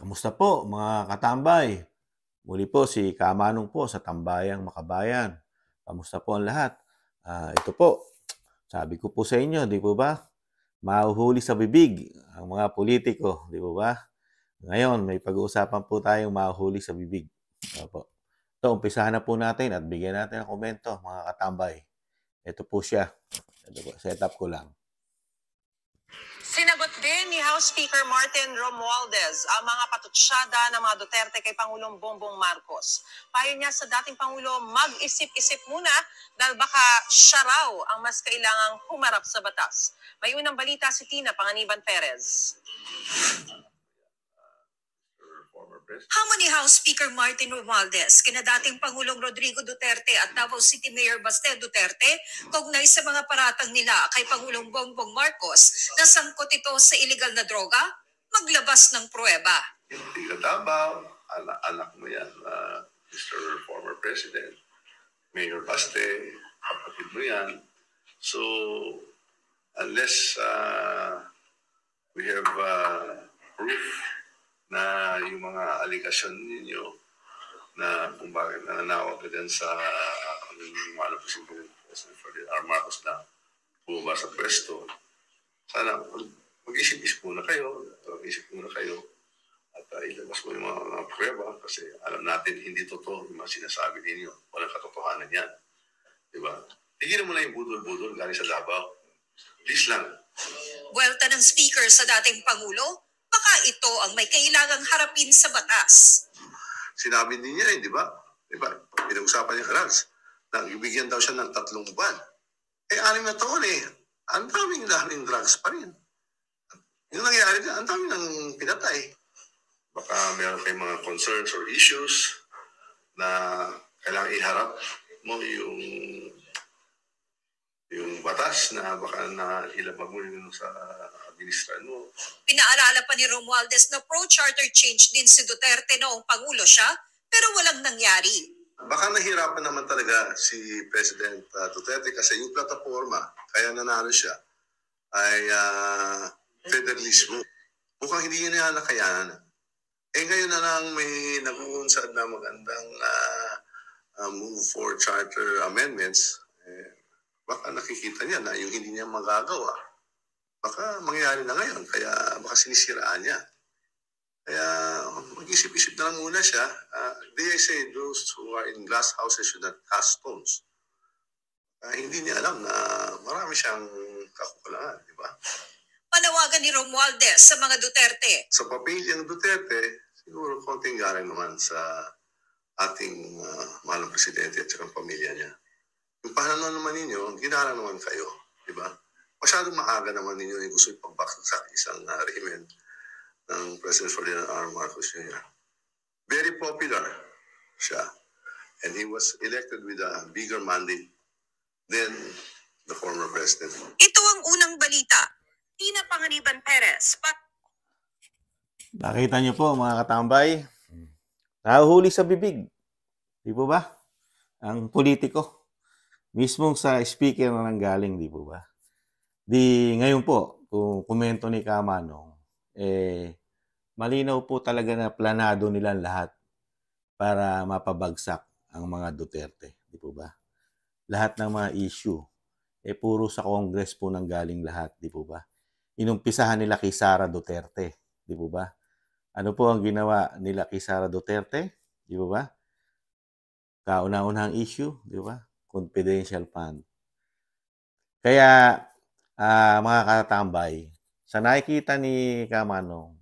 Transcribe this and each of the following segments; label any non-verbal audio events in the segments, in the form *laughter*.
Kamusta po mga katambay? Muli po si Kamanong po sa Tambayang Makabayan. Kamusta po ang lahat? Uh, ito po, sabi ko po sa inyo, di po ba? Mahuhuli sa bibig ang mga politiko, di po ba? Ngayon, may pag-uusapan po tayong mahuhuli sa bibig. Opo. Ito, umpisahan na po natin at bigyan natin ng komento, mga katambay. Ito po siya. Ito po, set up ko lang din ni House Speaker Martin Romualdez ang mga patutsada ng mga Duterte kay Pangulong Bongbong Marcos. Payo niya sa dating Pangulo, mag-isip-isip muna dahil baka siya raw ang mas kailangang humarap sa batas. May unang balita si Tina Panganiban Perez. How many House Speaker Martin Romualdez, kinadating Pangulong Rodrigo Duterte at Davao City Mayor Bastel Duterte, kognay sa mga paratang nila kay Pangulong Bongbong Marcos na sangkot ito sa ilegal na droga? Maglabas ng pruweba. Hindi ka Davao, Ala anak mo yan, uh, ah, Mr. Former President, Mayor Baste, kapatid mo yan. So, unless uh, we have uh, proof na yung mga aligasyon ninyo na kung bakit nananawa ka dyan sa ang malapos yung President Ferdinand R. Marcos na bumaba sa pwesto, sana mag-isip-isip muna kayo, mag-isip muna kayo at uh, ilabas mo yung mga, mga prueba kasi alam natin hindi totoo yung mga sinasabi ninyo. Walang katotohanan yan. Di ba? Tigil mo na yung budol-budol galing sa Davao. Please lang. Well, tanang speaker sa dating Pangulo, baka ito ang may kailangang harapin sa batas. Sinabi din niya, eh, di ba? Di ba? Pinag-usapan niya Karals na ibigyan daw siya ng tatlong buwan. Eh, anim na taon eh. Ang daming daming drugs pa rin. Yung nangyari na, ang dami ng pinatay. Baka meron kayong mga concerns or issues na kailangan iharap mo yung yung batas na baka na ilabag mo yun sa ministra. No? Pinaalala pa ni Romualdez na pro-charter change din si Duterte noong Pangulo siya, pero walang nangyari. Baka nahirapan naman talaga si President uh, Duterte kasi yung plataforma, kaya nanalo siya, ay uh, federalismo. Mukhang hindi niya nalakayanan. Eh ngayon na lang may nag-uunsad na magandang uh, uh, move for charter amendments, eh, baka nakikita niya na yung hindi niya magagawa baka mangyari na ngayon. Kaya baka sinisiraan niya. Kaya mag-isip-isip na lang muna siya. Uh, they say those who are in glass houses should not cast stones. Uh, hindi niya alam na marami siyang kakukulangan, di ba? Panawagan ni Romualdez sa mga Duterte. Sa pamilya ng Duterte, siguro konting galing naman sa ating uh, ah, mahalang presidente at sa pamilya niya. Yung pahanan naman ninyo, ginara naman kayo, di ba? masyadong maaga naman ninyo yung gusto ipagbaksak sa isang uh, rehimen ng President Ferdinand R. Marcos Jr. Very popular siya. And he was elected with a bigger mandate than the former president. Ito ang unang balita. Tina Panganiban Perez. Pa- Nakita niyo po mga katambay, nahuhuli sa bibig. Di po ba? Ang politiko. Mismong sa speaker na nanggaling, di po ba? Di ngayon po, kung komento ni Kamanong, eh, malinaw po talaga na planado nilang lahat para mapabagsak ang mga Duterte. Di po ba? Lahat ng mga issue, eh puro sa Congress po nang galing lahat. Di po ba? Inumpisahan nila kay Sara Duterte. Di po ba? Ano po ang ginawa nila kay Sara Duterte? Di po ba? Kauna-unahang issue, di ba? Confidential fund. Kaya uh, mga katambay, sa nakikita ni Kamano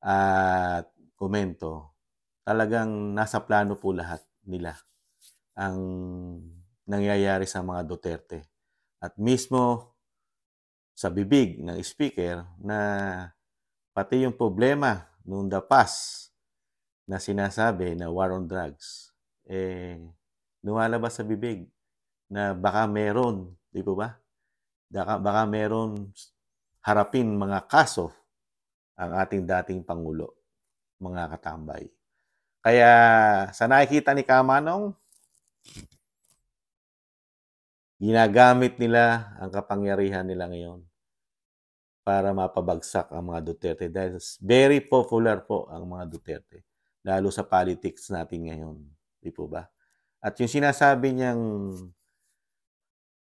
at uh, komento, talagang nasa plano po lahat nila ang nangyayari sa mga Duterte. At mismo sa bibig ng speaker na pati yung problema nung the past na sinasabi na war on drugs, eh, lumalabas sa bibig na baka meron, di ba? Baka, baka meron harapin mga kaso ang ating dating Pangulo, mga katambay. Kaya sa nakikita ni Kamanong, ginagamit nila ang kapangyarihan nila ngayon para mapabagsak ang mga Duterte dahil very popular po ang mga Duterte lalo sa politics natin ngayon. Di po ba? At yung sinasabi niyang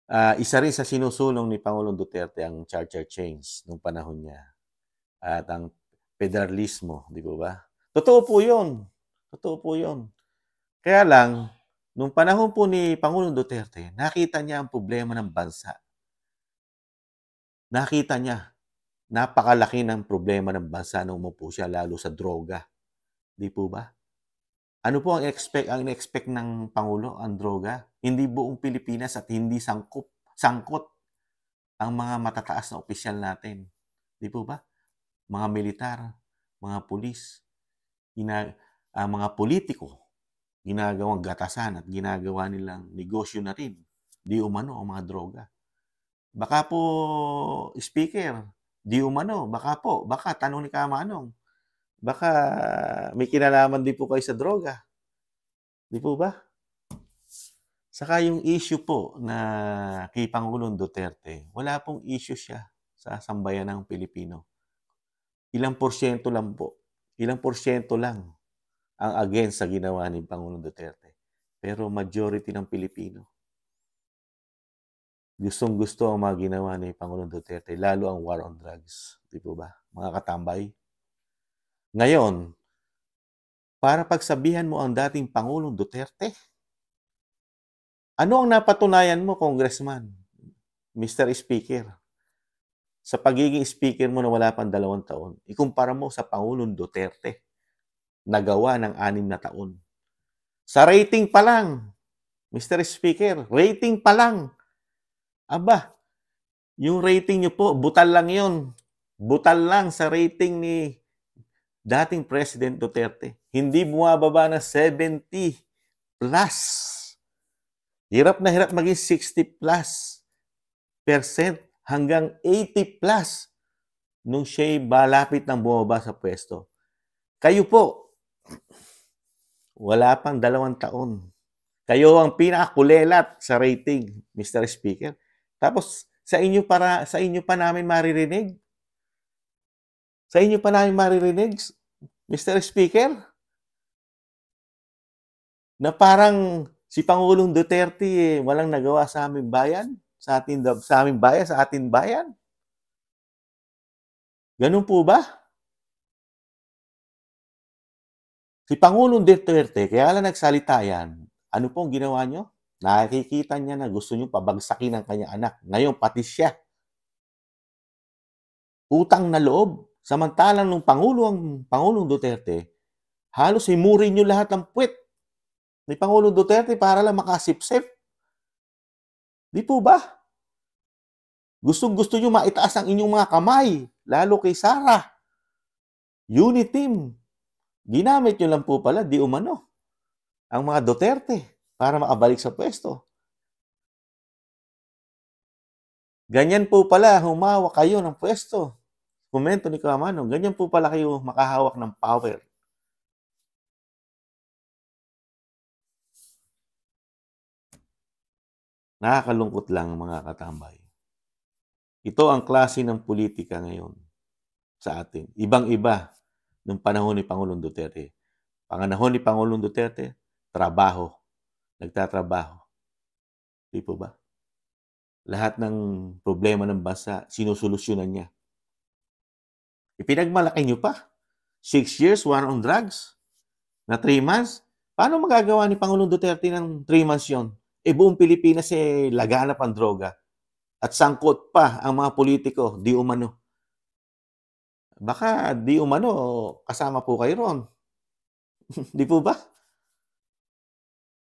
uh, isa rin sa sinusulong ni Pangulong Duterte ang charter change nung panahon niya. At ang federalismo, di ba ba? Totoo po yun. Totoo po yun. Kaya lang, nung panahon po ni Pangulong Duterte, nakita niya ang problema ng bansa. Nakita niya, napakalaki ng problema ng bansa nung umupo siya, lalo sa droga. Di po ba? Ano po ang expect ang expect ng pangulo ang droga? Hindi buong Pilipinas at hindi sangkop sangkot ang mga matataas na opisyal natin. Di po ba? Mga militar, mga pulis, ina, uh, ah, mga politiko, ginagawang gatasan at ginagawa nilang negosyo na rin. Di umano ang mga droga. Baka po, speaker, di umano, baka po, baka tanong ni Kama baka may kinalaman din po kayo sa droga. Di po ba? Saka yung issue po na kay Pangulong Duterte, wala pong issue siya sa sambayan ng Pilipino. Ilang porsyento lang po. Ilang porsyento lang ang against sa ginawa ni Pangulong Duterte. Pero majority ng Pilipino. Gustong gusto ang mga ginawa ni Pangulong Duterte, lalo ang war on drugs. Di po ba? Mga katambay. Ngayon, para pagsabihan mo ang dating Pangulong Duterte, ano ang napatunayan mo, Congressman, Mr. Speaker? Sa pagiging speaker mo na wala pang dalawang taon, ikumpara mo sa Pangulong Duterte na gawa ng anim na taon. Sa rating pa lang, Mr. Speaker, rating pa lang. Aba, yung rating niyo po, butal lang yon. Butal lang sa rating ni dating President Duterte, hindi bumababa ng 70 plus. Hirap na hirap maging 60 plus percent hanggang 80 plus nung siya'y balapit ng bumaba sa pwesto. Kayo po, wala pang dalawang taon. Kayo ang pinakakulelat sa rating, Mr. Speaker. Tapos sa inyo para sa inyo pa namin maririnig sa inyo pa namin maririnig, Mr. Speaker, na parang si Pangulong Duterte eh, walang nagawa sa aming bayan, sa ating sa aming bayan, sa ating bayan. Ganun po ba? Si Pangulong Duterte, kaya lang nagsalita yan, ano pong ginawa nyo? Nakikita niya na gusto niyo pabagsakin ang kanyang anak. Ngayon, pati siya. Utang na loob. Samantalang nung Pangulo ang Pangulong Duterte, halos himurin nyo lahat ng puwet ni Pangulong Duterte para lang makasipsip. Di po ba? Gustong-gusto nyo maitaas ang inyong mga kamay, lalo kay Sara. Sarah. team. Ginamit nyo lang po pala, di umano, ang mga Duterte para makabalik sa pwesto. Ganyan po pala, humawa kayo ng pwesto komento ni Kamano, ganyan po pala kayo makahawak ng power. Nakakalungkot lang mga katambay. Ito ang klase ng politika ngayon sa atin. Ibang-iba nung panahon ni Pangulong Duterte. Panganahon ni Pangulong Duterte, trabaho. Nagtatrabaho. Di po ba? Lahat ng problema ng bansa, sinusolusyonan niya Ipinagmalaki nyo pa. Six years, war on drugs. Na three months. Paano magagawa ni Pangulong Duterte ng three months yon? E eh, buong Pilipinas eh laganap ang droga. At sangkot pa ang mga politiko, di umano. Baka di umano, kasama po kayo ron. *laughs* di po ba?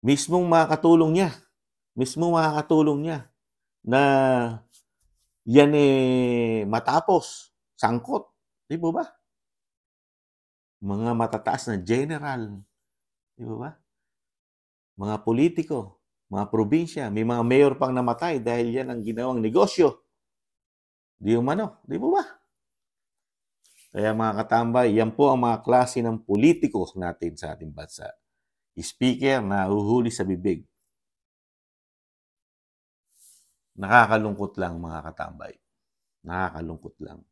Mismong makakatulong niya. Mismong makakatulong niya na yan eh matapos, sangkot. Di po ba? Mga matataas na general. Di po ba? Mga politiko, mga probinsya, may mga mayor pang namatay dahil yan ang ginawang negosyo. Di umano. Di po ba? Kaya mga katambay, yan po ang mga klase ng politiko natin sa ating bansa. Speaker na uhuli sa bibig. Nakakalungkot lang mga katambay. Nakakalungkot lang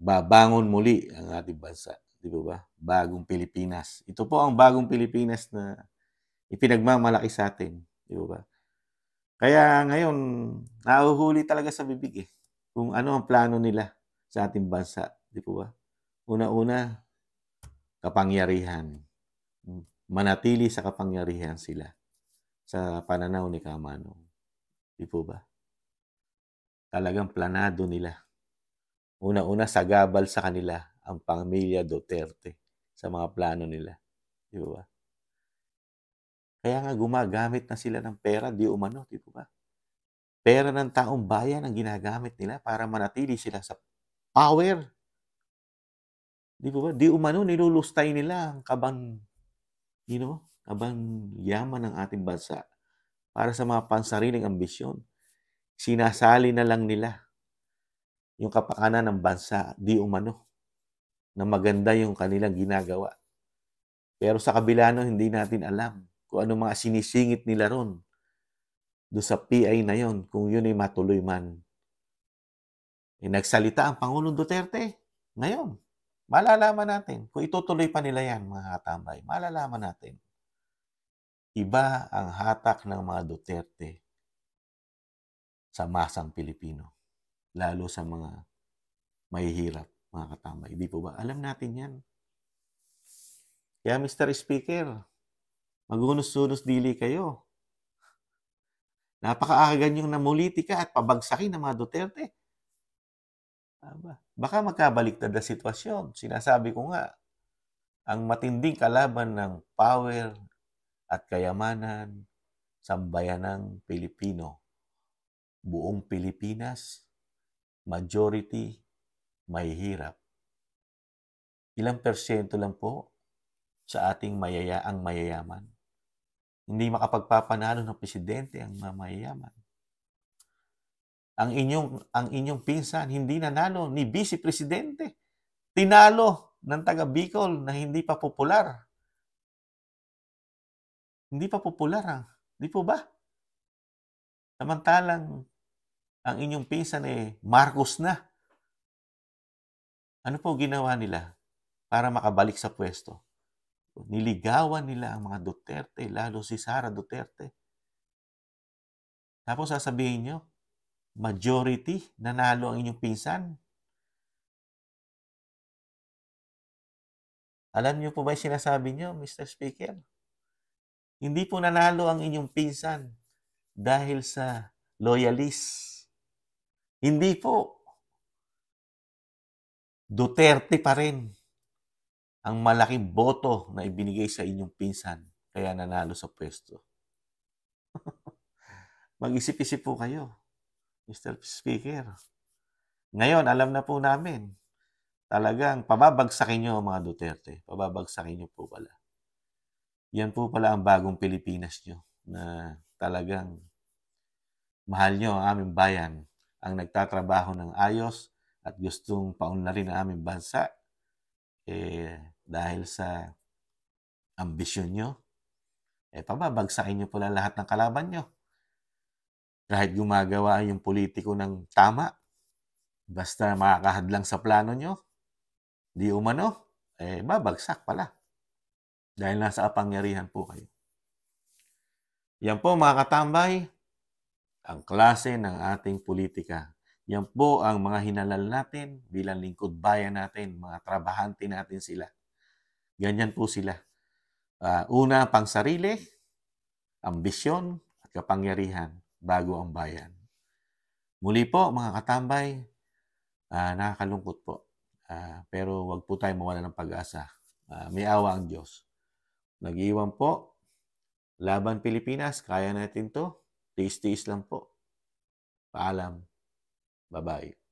babangon muli ang ating bansa. Di ba ba? Bagong Pilipinas. Ito po ang bagong Pilipinas na ipinagmamalaki sa atin. Di ba ba? Kaya ngayon, nahuhuli talaga sa bibig eh. Kung ano ang plano nila sa ating bansa. Di ba ba? Una-una, kapangyarihan. Manatili sa kapangyarihan sila sa pananaw ni Kamanong. Di po ba? Talagang planado nila Una-una, sagabal sa kanila ang pamilya Duterte sa mga plano nila. Di ba? Kaya nga gumagamit na sila ng pera, di umano, di ba? Pera ng taong bayan ang ginagamit nila para manatili sila sa power. Di ba? Di umano, nilulustay nila ang kabang, you know, kabang yaman ng ating bansa para sa mga pansariling ambisyon. Sinasali na lang nila yung kapakanan ng bansa, di umano, na maganda yung kanilang ginagawa. Pero sa kabila no, hindi natin alam kung ano mga sinisingit nila ron do sa PI na yon kung yun ay matuloy man. E nagsalita ang Pangulong Duterte ngayon. Malalaman natin kung itutuloy pa nila yan mga katambay. Malalaman natin. Iba ang hatak ng mga Duterte sa masang Pilipino lalo sa mga mahihirap, mga katambay. Hindi po ba? Alam natin yan. Kaya Mr. Speaker, magunos-unos dili kayo. Napakaagan yung namulitika at pabagsakin ng mga Duterte. Aba, baka magkabaliktad na sitwasyon. Sinasabi ko nga, ang matinding kalaban ng power at kayamanan sa bayanang Pilipino, buong Pilipinas, majority may hirap. Ilang persyento lang po sa ating mayaya ang mayayaman. Hindi makapagpapanalo ng presidente ang mayayaman. Ang inyong ang inyong pinsan hindi nanalo ni vice presidente. Tinalo ng taga Bicol na hindi pa popular. Hindi pa popular, ha? Ah. di po ba? Samantalang ang inyong pinsan eh, Marcos na. Ano po ginawa nila para makabalik sa pwesto? Niligawan nila ang mga Duterte, lalo si Sara Duterte. Tapos sasabihin nyo, majority, nanalo ang inyong pinsan. Alam niyo po ba yung sinasabi niyo, Mr. Speaker? Hindi po nanalo ang inyong pinsan dahil sa loyalists hindi po. Duterte pa rin ang malaking boto na ibinigay sa inyong pinsan kaya nanalo sa pwesto. *laughs* Mag-isip-isip po kayo, Mr. Speaker. Ngayon, alam na po namin, talagang pababagsakin nyo mga Duterte. Pababagsakin nyo po pala. Yan po pala ang bagong Pilipinas nyo na talagang mahal nyo ang aming bayan ang nagtatrabaho ng ayos at gustong paunlarin ang aming bansa eh, dahil sa ambisyon nyo, eh pababagsakin nyo pala lahat ng kalaban nyo. Kahit gumagawa yung politiko ng tama, basta makakahadlang sa plano nyo, di umano, eh babagsak pala. Dahil nasa apangyarihan po kayo. Yan po mga katambay, ang klase ng ating politika. Yan po ang mga hinalal natin bilang lingkod bayan natin, mga trabahante natin sila. Ganyan po sila. Uh, una, pang sarili, ambisyon, at kapangyarihan bago ang bayan. Muli po, mga katambay, uh, nakakalungkot po. Uh, pero wag po tayo mawala ng pag-asa. Uh, may awa ang Diyos. Nag-iwan po, laban Pilipinas, kaya natin to. Taste-taste lang po. Paalam. Bye-bye.